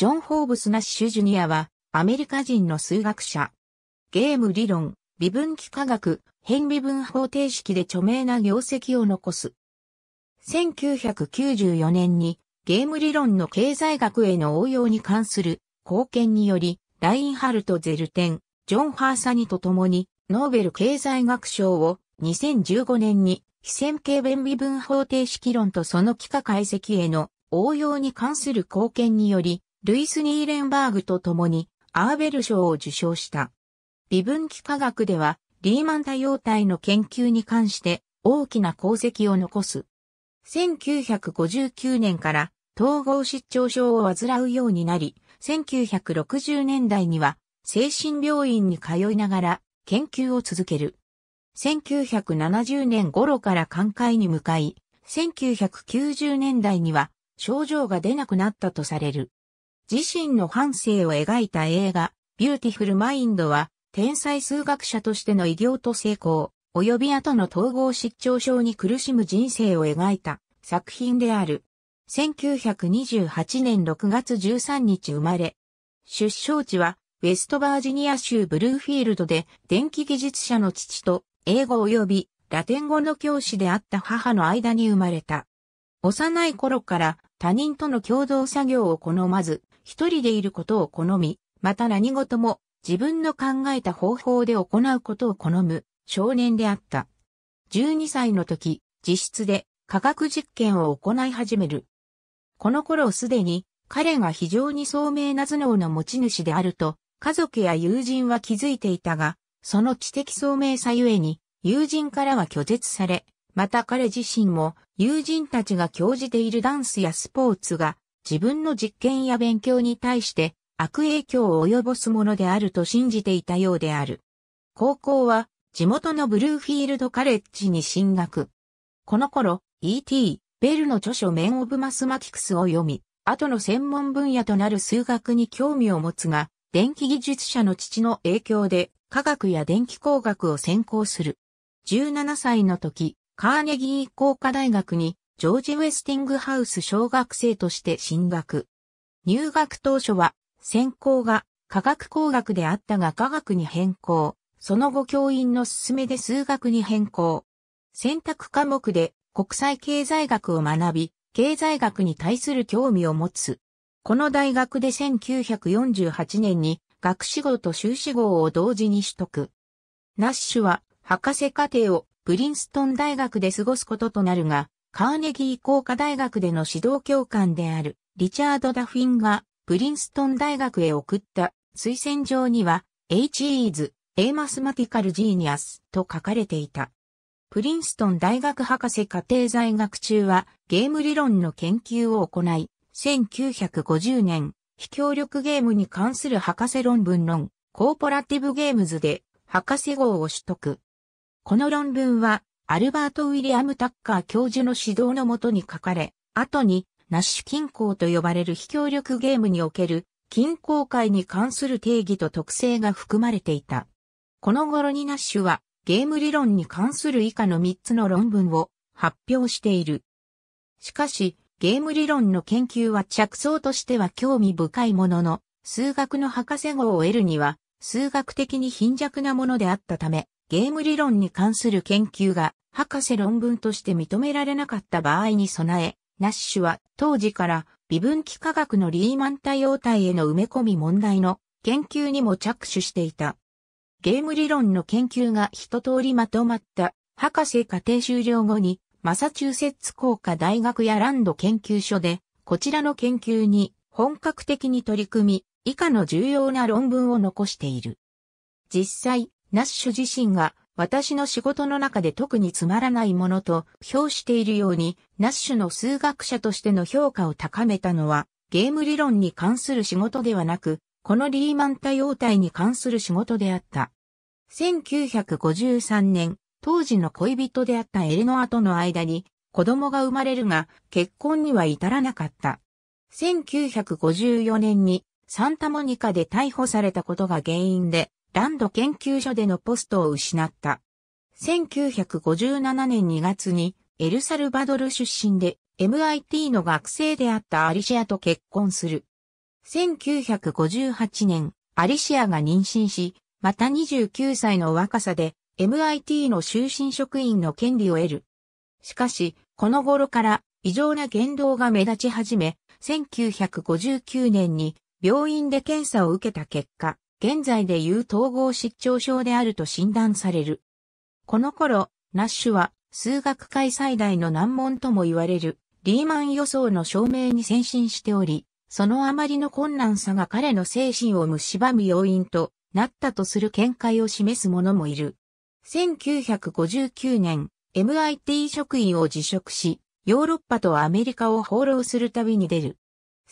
ジョン・ホーブス・ナッシュ・ジュニアは、アメリカ人の数学者。ゲーム理論、微分幾何学、変微分方程式で著名な業績を残す。1994年に、ゲーム理論の経済学への応用に関する貢献により、ラインハルト・ゼルテン、ジョン・ハーサニと共に、ノーベル経済学賞を2015年に、非線形弁微分方程式論とその幾何解析への応用に関する貢献により、ルイス・ニーレンバーグと共にアーベル賞を受賞した。微分岐科学ではリーマン多様体の研究に関して大きな功績を残す。1959年から統合失調症を患うようになり、1960年代には精神病院に通いながら研究を続ける。1970年頃から寛解に向かい、1990年代には症状が出なくなったとされる。自身の半生を描いた映画、ビューティフルマインドは、天才数学者としての偉業と成功、及び後の統合失調症に苦しむ人生を描いた作品である。1928年6月13日生まれ。出生地は、ウェストバージニア州ブルーフィールドで、電気技術者の父と、英語及びラテン語の教師であった母の間に生まれた。幼い頃から他人との共同作業を好まず、一人でいることを好み、また何事も自分の考えた方法で行うことを好む少年であった。12歳の時、自室で科学実験を行い始める。この頃すでに彼が非常に聡明な頭脳の持ち主であると、家族や友人は気づいていたが、その知的聡明さゆえに、友人からは拒絶され、また彼自身も友人たちが教じているダンスやスポーツが自分の実験や勉強に対して悪影響を及ぼすものであると信じていたようである。高校は地元のブルーフィールドカレッジに進学。この頃、E.T. ベルの著書メン・オブ・マスマティクスを読み、後の専門分野となる数学に興味を持つが、電気技術者の父の影響で科学や電気工学を専攻する。17歳の時、カーネギー工科大学にジョージ・ウェスティングハウス小学生として進学。入学当初は、専攻が科学工学であったが科学に変更。その後教員の勧めで数学に変更。選択科目で国際経済学を学び、経済学に対する興味を持つ。この大学で1948年に学士号と修士号を同時に取得。ナッシュは博士課程をプリンストン大学で過ごすこととなるが、カーネギー工科大学での指導教官であるリチャード・ダフィンがプリンストン大学へ送った推薦状には H s A. m A a t マティカルジーニアスと書かれていた。プリンストン大学博士課程在学中はゲーム理論の研究を行い、1950年、非協力ゲームに関する博士論文論、コーポラティブゲームズで博士号を取得。この論文はアルバート・ウィリアム・タッカー教授の指導のもとに書かれ、後にナッシュ均衡と呼ばれる非協力ゲームにおける均衡界に関する定義と特性が含まれていた。この頃にナッシュはゲーム理論に関する以下の3つの論文を発表している。しかし、ゲーム理論の研究は着想としては興味深いものの、数学の博士号を得るには、数学的に貧弱なものであったため、ゲーム理論に関する研究が博士論文として認められなかった場合に備え、ナッシュは当時から微分岐科学のリーマン対応体への埋め込み問題の研究にも着手していた。ゲーム理論の研究が一通りまとまった博士課程終了後にマサチューセッツ工科大学やランド研究所でこちらの研究に本格的に取り組み以下の重要な論文を残している。実際、ナッシュ自身が私の仕事の中で特につまらないものと評しているように、ナッシュの数学者としての評価を高めたのは、ゲーム理論に関する仕事ではなく、このリーマン多様体に関する仕事であった。1953年、当時の恋人であったエレノアとの間に子供が生まれるが結婚には至らなかった。1954年にサンタモニカで逮捕されたことが原因でランド研究所でのポストを失った。1957年2月にエルサルバドル出身で MIT の学生であったアリシアと結婚する。1958年、アリシアが妊娠し、また29歳の若さで MIT の終身職員の権利を得る。しかし、この頃から異常な言動が目立ち始め、1959年に病院で検査を受けた結果、現在でいう統合失調症であると診断される。この頃、ナッシュは数学界最大の難問とも言われるリーマン予想の証明に先進しており、そのあまりの困難さが彼の精神を蝕む要因となったとする見解を示す者もいる。1959年、MIT 職員を辞職し、ヨーロッパとアメリカを放浪するたびに出る。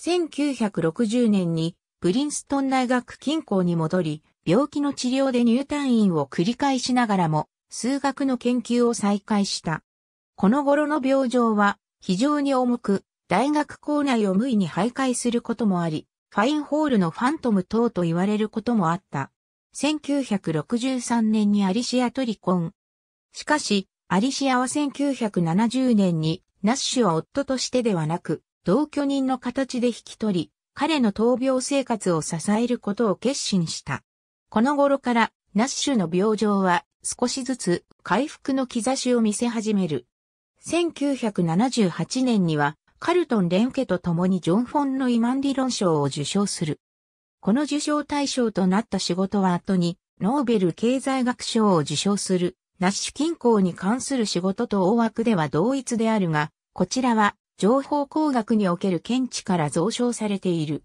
1960年にプリンストン大学近郊に戻り、病気の治療で入退院を繰り返しながらも、数学の研究を再開した。この頃の病状は非常に重く、大学校内を無意に徘徊することもあり、ファインホールのファントム等と言われることもあった。1963年にアリシアと離婚。しかし、アリシアは1970年にナッシュは夫としてではなく、同居人の形で引き取り、彼の闘病生活を支えることを決心した。この頃から、ナッシュの病状は少しずつ回復の兆しを見せ始める。1978年には、カルトン・レンケと共にジョン・フォンのイマン理論賞を受賞する。この受賞対象となった仕事は後に、ノーベル経済学賞を受賞する、ナッシュ均衡に関する仕事と大枠では同一であるが、こちらは情報工学における見地から増床されている。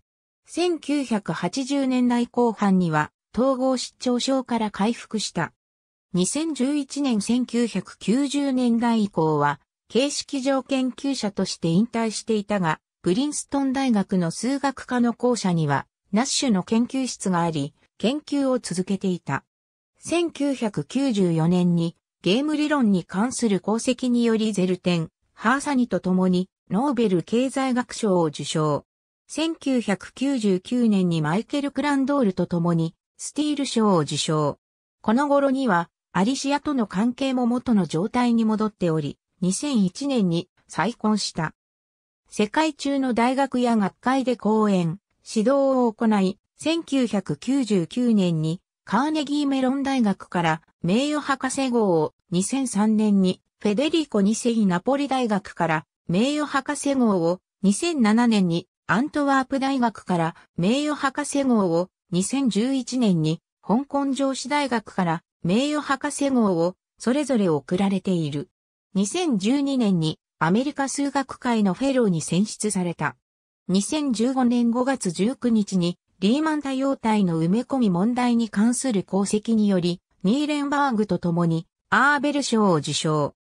1980年代後半には統合失調症から回復した。2011年1990年代以降は形式上研究者として引退していたが、プリンストン大学の数学科の校舎にはナッシュの研究室があり、研究を続けていた。1994年にゲーム理論に関する功績によりゼルテン、ハーサニと共にノーベル経済学賞を受賞。1999年にマイケル・クランドールと共にスティール賞を受賞。この頃にはアリシアとの関係も元の状態に戻っており、2001年に再婚した。世界中の大学や学会で講演、指導を行い、1999年にカーネギーメロン大学から名誉博士号を2003年にフェデリコ2世ナポリ大学から名誉博士号を2007年にアントワープ大学から名誉博士号を2011年に香港上司大学から名誉博士号をそれぞれ送られている。2012年にアメリカ数学界のフェローに選出された。2015年5月19日にリーマン多様体の埋め込み問題に関する功績により、ニーレンバーグと共にアーベル賞を受賞。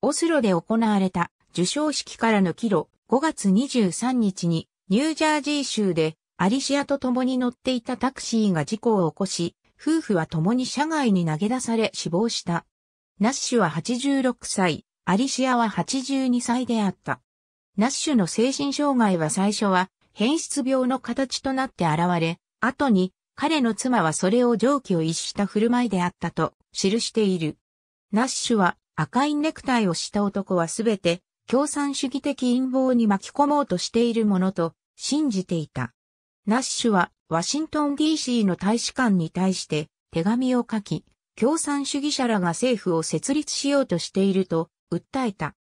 オスロで行われた受賞式からの帰路5月23日にニュージャージー州でアリシアと共に乗っていたタクシーが事故を起こし、夫婦は共に車外に投げ出され死亡した。ナッシュは86歳、アリシアは82歳であった。ナッシュの精神障害は最初は変質病の形となって現れ、後に彼の妻はそれを蒸気を逸した振る舞いであったと記している。ナッシュは赤いネクタイをした男はすべて共産主義的陰謀に巻き込もうとしているものと信じていた。ナッシュはワシントン DC の大使館に対して手紙を書き、共産主義者らが政府を設立しようとしていると訴えた。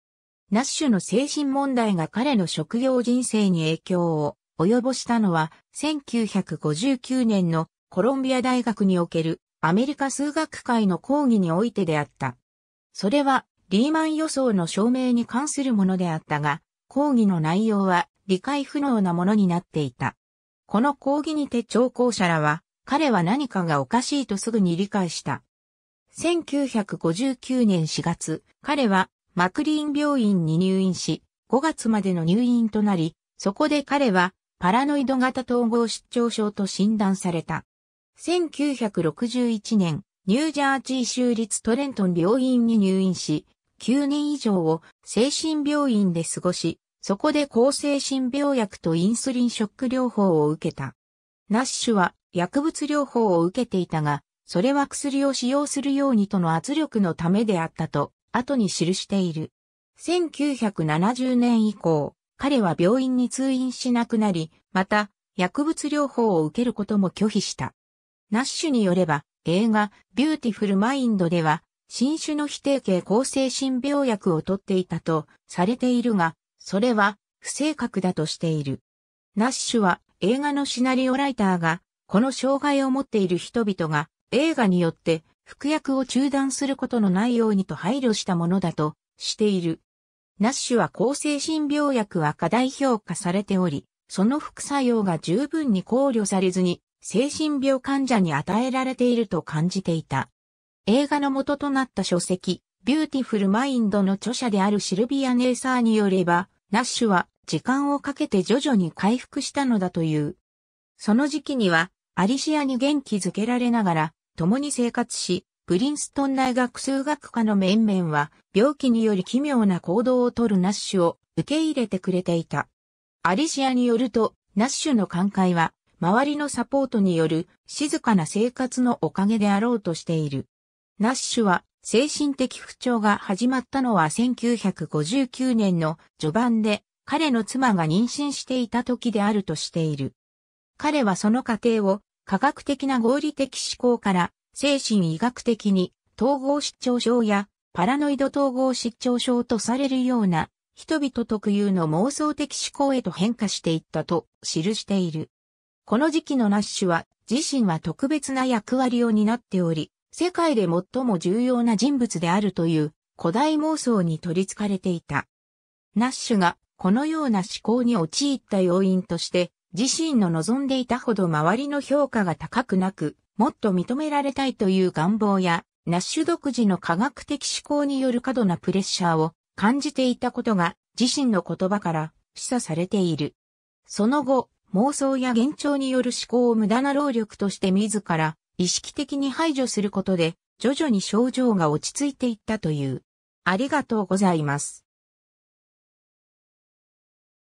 ナッシュの精神問題が彼の職業人生に影響を及ぼしたのは1959年のコロンビア大学におけるアメリカ数学界の講義においてであった。それはリーマン予想の証明に関するものであったが、講義の内容は理解不能なものになっていた。この講義にて聴講者らは、彼は何かがおかしいとすぐに理解した。1959年4月、彼はマクリーン病院に入院し、5月までの入院となり、そこで彼はパラノイド型統合失調症と診断された。1961年、ニュージャージー州立トレントン病院に入院し、9年以上を精神病院で過ごし、そこで抗精神病薬とインスリンショック療法を受けた。ナッシュは薬物療法を受けていたが、それは薬を使用するようにとの圧力のためであったと、後に記している。1970年以降、彼は病院に通院しなくなり、また、薬物療法を受けることも拒否した。ナッシュによれば、映画、ビューティフルマインドでは、新種の非定型抗生新病薬を取っていたとされているが、それは不正確だとしている。ナッシュは映画のシナリオライターが、この障害を持っている人々が映画によって服薬を中断することのないようにと配慮したものだとしている。ナッシュは抗精神病薬は過大評価されており、その副作用が十分に考慮されずに精神病患者に与えられていると感じていた。映画の元となった書籍、ビューティフルマインドの著者であるシルビア・ネーサーによれば、ナッシュは時間をかけて徐々に回復したのだという。その時期には、アリシアに元気づけられながら、共に生活し、プリンストン大学数学科の面々は、病気により奇妙な行動をとるナッシュを受け入れてくれていた。アリシアによると、ナッシュの寛解は、周りのサポートによる静かな生活のおかげであろうとしている。ナッシュは精神的不調が始まったのは1959年の序盤で彼の妻が妊娠していた時であるとしている。彼はその過程を科学的な合理的思考から精神医学的に統合失調症やパラノイド統合失調症とされるような人々特有の妄想的思考へと変化していったと記している。この時期のナッシュは自身は特別な役割を担っており、世界で最も重要な人物であるという古代妄想に取り憑かれていた。ナッシュがこのような思考に陥った要因として、自身の望んでいたほど周りの評価が高くなく、もっと認められたいという願望や、ナッシュ独自の科学的思考による過度なプレッシャーを感じていたことが自身の言葉から示唆されている。その後、妄想や幻聴による思考を無駄な労力として自ら意識的に排除することで、徐々に症状が落ち着いていったという。ありがとうございます。